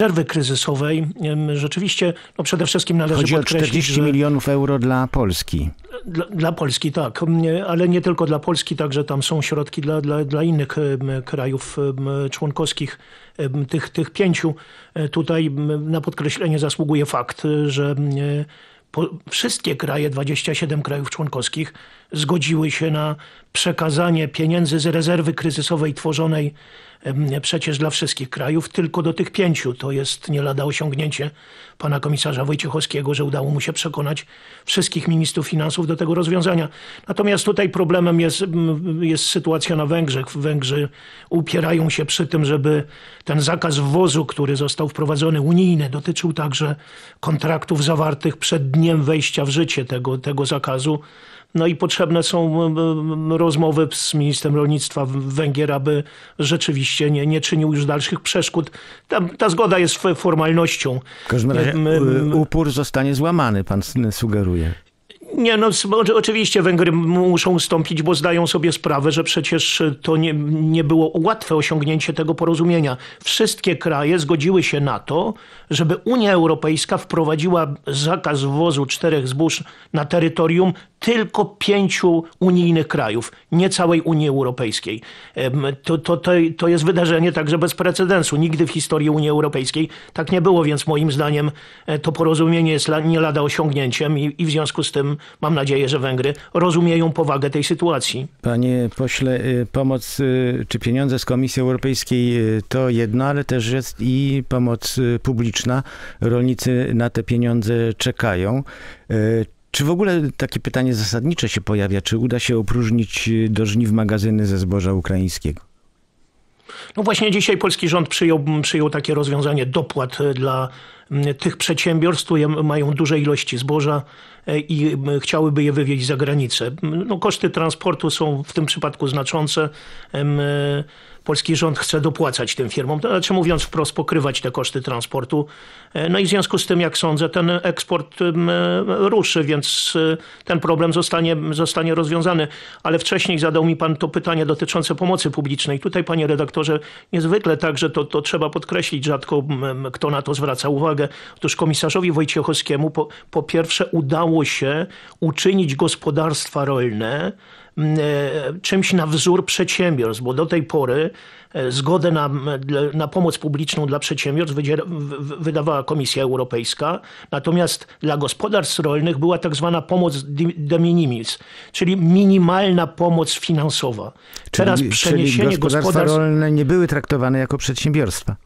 przerwy kryzysowej rzeczywiście no przede wszystkim należy Chodzi podkreślić... o 40 milionów euro dla Polski. Dla, dla, Polski, tak, ale nie tylko dla Polski, także tam są środki dla, dla, dla innych krajów członkowskich, tych, tych pięciu. E, tutaj na podkreślenie zasługuje fakt, że wszystkie kraje, 27 krajów członkowskich, zgodziły się na przekazanie pieniędzy z rezerwy kryzysowej tworzonej przecież dla wszystkich krajów, tylko do tych pięciu. To jest nie lada osiągnięcie pana komisarza Wojciechowskiego, że udało mu się przekonać wszystkich ministrów finansów do tego rozwiązania. Natomiast tutaj problemem jest, jest sytuacja na Węgrzech. Węgrzy upierają się przy tym, żeby ten zakaz wwozu, który został wprowadzony unijny, dotyczył także kontraktów zawartych przed dniem wejścia w życie tego, tego zakazu no i potrzebne są rozmowy z ministrem rolnictwa Węgier, aby rzeczywiście nie, nie czynił już dalszych przeszkód. Ta, ta zgoda jest formalnością. W każdym razie upór zostanie złamany, pan sugeruje. Nie, no oczywiście Węgry muszą ustąpić, bo zdają sobie sprawę, że przecież e, to nie, nie było łatwe osiągnięcie tego porozumienia. Wszystkie kraje zgodziły się na to, żeby Unia Europejska wprowadziła zakaz wwozu czterech zbóż na terytorium tylko pięciu unijnych krajów, nie całej Unii Europejskiej. To, to, to, to jest wydarzenie także bez precedensu. Nigdy w historii Unii Europejskiej tak nie było, więc moim zdaniem e, to porozumienie jest nie lada osiągnięciem i, i w związku z tym Mam nadzieję, że Węgry rozumieją powagę tej sytuacji. Panie pośle, y, pomoc y, czy pieniądze z Komisji Europejskiej y, to jedno, ale też jest i pomoc publiczna. Rolnicy na te pieniądze czekają. Czy w ogóle takie pytanie zasadnicze się pojawia? Czy uda się opróżnić do żniw magazyny ze zboża ukraińskiego? No właśnie dzisiaj polski rząd przyjął, przyjął takie rozwiązanie dopłat dla Mm, tych przedsiębiorstw, które mają duże ilości zboża e, i chciałyby je wywieźć za granicę. No, koszty transportu są w tym przypadku znaczące. E, polski rząd chce dopłacać tym firmom, to znaczy mówiąc wprost, pokrywać te koszty transportu. E, no i w związku z tym, jak sądzę, ten eksport ruszy, więc ten problem zostanie, zostanie rozwiązany. Ale wcześniej zadał mi pan to pytanie dotyczące pomocy publicznej. Tutaj, panie redaktorze, niezwykle także to, to trzeba podkreślić, rzadko kto na to zwraca uwagę uwagę. Otóż komisarzowi Wojciechowskiemu po, po pierwsze udało się uczynić gospodarstwa rolne mm, e, czymś na wzór przedsiębiorstw, bo do tej pory e, zgodę na, na pomoc publiczną dla przedsiębiorstw wydawała Komisja Europejska, natomiast dla gospodarstw rolnych była tak zwana pomoc de minimis, czyli minimalna pomoc finansowa. Czyli, Teraz przeniesienie czyli gospodarstwa gospodarstw... rolne nie były traktowane jako przedsiębiorstwa.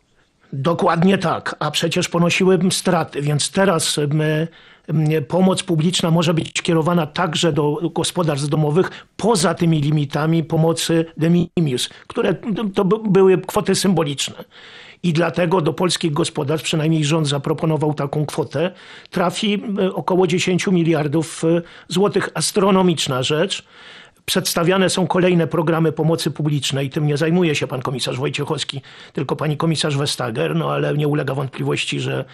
Dokładnie tak, a przecież ponosiły straty, więc teraz my, pomoc publiczna może być kierowana także do gospodarstw domowych poza tymi limitami pomocy de minimis, które to były kwoty symboliczne. I dlatego do polskich gospodarstw, przynajmniej rząd zaproponował taką kwotę, trafi około 10 miliardów e, złotych. Astronomiczna rzecz przedstawiane są kolejne programy pomocy publicznej. Tym nie zajmuje się pan komisarz Wojciechowski, tylko pani komisarz Vestager, no ale nie ulega wątpliwości, że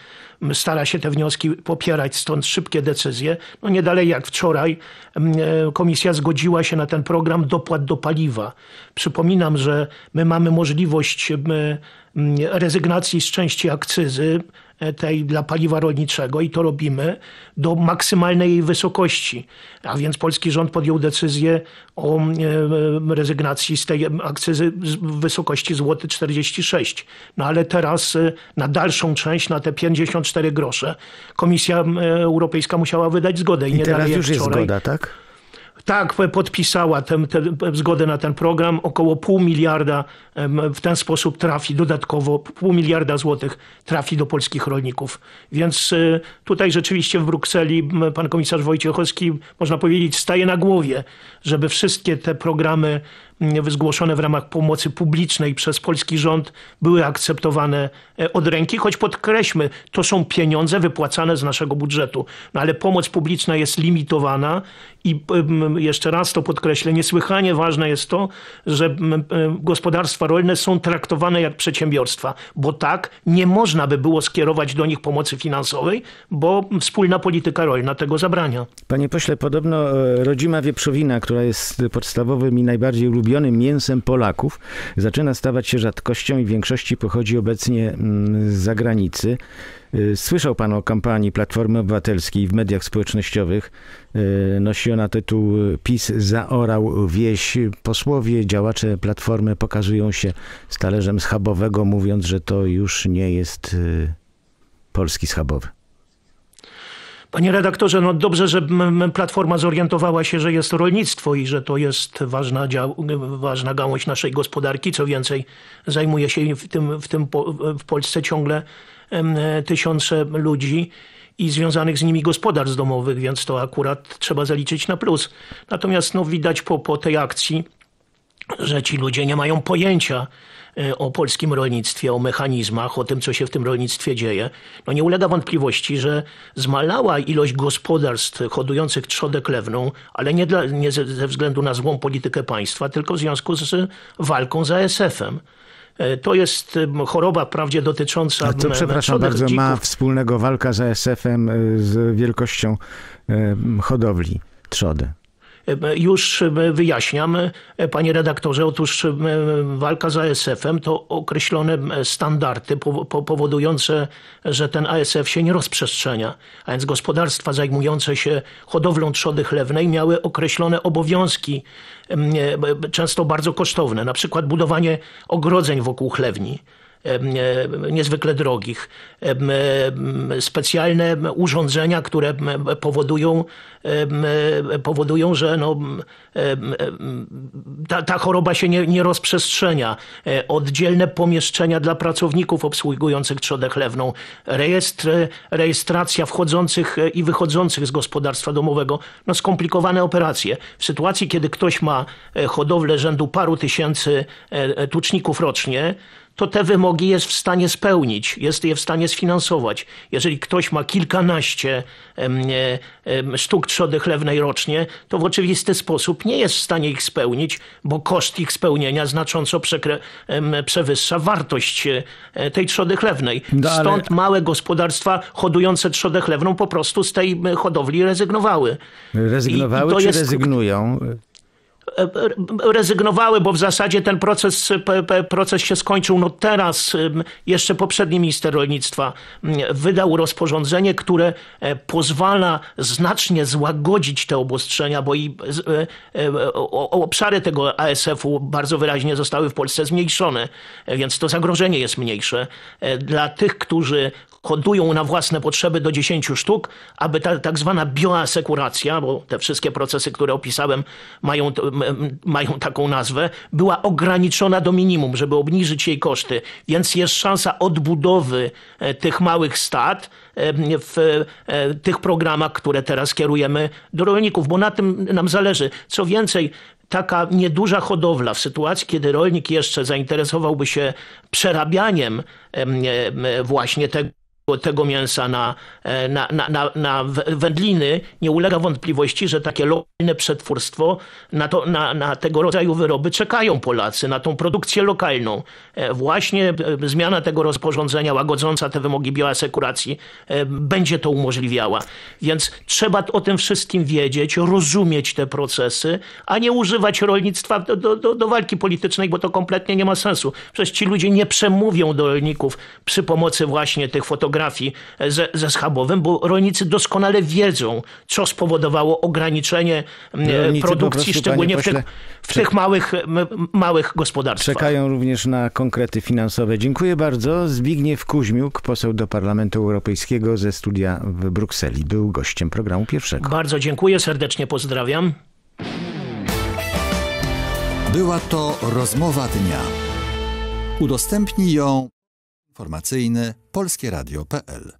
stara się te wnioski popierać, stąd szybkie decyzje. No nie dalej jak wczoraj mm, e, komisja zgodziła się na ten program dopłat do paliwa. Przypominam, że my mamy możliwość mm, e, rezygnacji z części akcyzy E, tej dla paliwa rolniczego i to robimy do maksymalnej jej wysokości. A więc polski rząd podjął decyzję o e, rezygnacji z tej akcyzy w wysokości złoty 46. No ale teraz e, na dalszą część, na te 54 grosze, Komisja Europejska musiała wydać zgodę i, I nie teraz już jest wczoraj. zgoda, tak? tak, podpisała tę zgodę na ten program. Około pół miliarda w ten sposób trafi dodatkowo, pół miliarda złotych trafi do polskich rolników. Więc y, tutaj rzeczywiście w Brukseli pan komisarz Wojciechowski, można powiedzieć, staje na głowie, żeby wszystkie te programy mm, zgłoszone w ramach pomocy publicznej przez polski rząd były akceptowane e, od ręki, choć podkreślmy, to są pieniądze wypłacane z naszego budżetu. No ale pomoc publiczna jest limitowana i jeszcze raz to podkreślę, niesłychanie ważne jest to, że e, gospodarstwa rolne są traktowane jak przedsiębiorstwa, bo tak nie można by było skierować do nich pomocy finansowej, bo wspólna polityka rolna tego zabrania. Panie pośle, podobno e, rodzima wieprzowina, która jest podstawowym i najbardziej ulubionym mięsem Polaków, zaczyna stawać się rzadkością i w większości pochodzi obecnie mm, z zagranicy. Y, słyszał pan o kampanii Platformy Obywatelskiej w mediach społecznościowych. Y, nosi ona tytuł PiS zaorał wieś. Posłowie, działacze Platformy pokazują się z talerzem schabowego, mówiąc, że to już nie jest y, polski schabowy. Panie redaktorze, no dobrze, że Platforma zorientowała się, że jest rolnictwo i że to jest ważna, dział, ważna gałąź naszej gospodarki. Co więcej, zajmuje się w, tym, w, tym w Polsce ciągle E, tysiące ludzi i związanych z nimi gospodarstw domowych, więc to akurat trzeba zaliczyć na plus. Natomiast no, widać po, po tej akcji, że ci ludzie nie mają pojęcia e, o polskim rolnictwie, o mechanizmach, o tym, co się w tym rolnictwie dzieje. No nie ulega wątpliwości, że zmalała ilość gospodarstw hodujących trzodę klewną, ale nie, dla, nie ze względu na złą politykę państwa, tylko w związku z walką z ASF-em. E, to jest e, choroba wprawdzie dotycząca... A przepraszam bardzo, dzików. ma wspólnego walka z ASF-em e, z wielkością hodowli trzody? Już e, wyjaśniam, e, panie redaktorze, otóż e, walka z ASF-em to określone standardy powodujące, że ten ASF się nie rozprzestrzenia. A więc gospodarstwa zajmujące się hodowlą trzody chlewnej miały określone obowiązki, mm, często bardzo kosztowne, na przykład budowanie ogrodzeń wokół chlewni. E, niezwykle drogich. E, specjalne urządzenia, które powodują, e, powodują że no, ta, ta choroba się nie, nie rozprzestrzenia. Oddzielne pomieszczenia dla pracowników obsługujących trzodę chlewną, rejestr, rejestracja wchodzących i wychodzących z gospodarstwa domowego. No, skomplikowane operacje. W sytuacji, kiedy ktoś ma hodowlę rzędu paru tysięcy tuczników rocznie, to te wymogi jest w stanie spełnić, jest je w stanie sfinansować. Jeżeli ktoś ma kilkanaście sztuk trzody chlewnej rocznie, to w oczywisty sposób nie jest w stanie ich spełnić, bo koszt ich spełnienia znacząco przewyższa wartość e, tej trzody chlewnej. No, Stąd małe gospodarstwa hodujące trzodę chlewną po prostu z tej hodowli rezygnowały. Rezygnowały I, i czy jest... rezygnują? rezygnowały, bo w zasadzie ten proces, proces się skończył. No teraz jeszcze poprzedni minister rolnictwa wydał rozporządzenie, które e, pozwala znacznie złagodzić te obostrzenia, bo i e, e, obszary tego ASF-u bardzo wyraźnie zostały w Polsce zmniejszone, więc to zagrożenie jest mniejsze. Dla tych, którzy hodują na własne potrzeby do 10 sztuk, aby ta tak zwana bioasekuracja, bo te wszystkie procesy, które opisałem, mają, mają taką nazwę, była ograniczona do minimum, żeby obniżyć jej koszty. Więc jest szansa odbudowy e, tych małych stad e, w e, tych programach, które teraz kierujemy do rolników, bo na tym nam zależy. Co więcej, taka nieduża hodowla w sytuacji, kiedy rolnik jeszcze zainteresowałby się przerabianiem właśnie tego, tego mięsa na, na, na, na, na wędliny, nie ulega wątpliwości, że takie lokalne przetwórstwo na, to, na, na tego rodzaju wyroby czekają Polacy, na tą produkcję lokalną. Właśnie zmiana tego rozporządzenia łagodząca te wymogi bioasekuracji będzie to umożliwiała. Więc trzeba o tym wszystkim wiedzieć, rozumieć te procesy, a nie używać rolnictwa do, do, do walki politycznej, bo to kompletnie nie ma sensu. Przecież ci ludzie nie przemówią do rolników przy pomocy właśnie tych fotografii geografii e, ze, ze schabowym, bo rolnicy doskonale wiedzą, co spowodowało ograniczenie rolnicy produkcji, prostu, szczególnie pośle, w tych, w tych małych, małych gospodarstwach. Czekają również na konkrety finansowe. Dziękuję bardzo. Zbigniew Kuźmiuk, poseł do Parlamentu Europejskiego ze studia w Brukseli, był gościem programu pierwszego. Bardzo dziękuję, serdecznie pozdrawiam. Była to rozmowa dnia. Udostępnij ją Formacyjny polskieradio.pl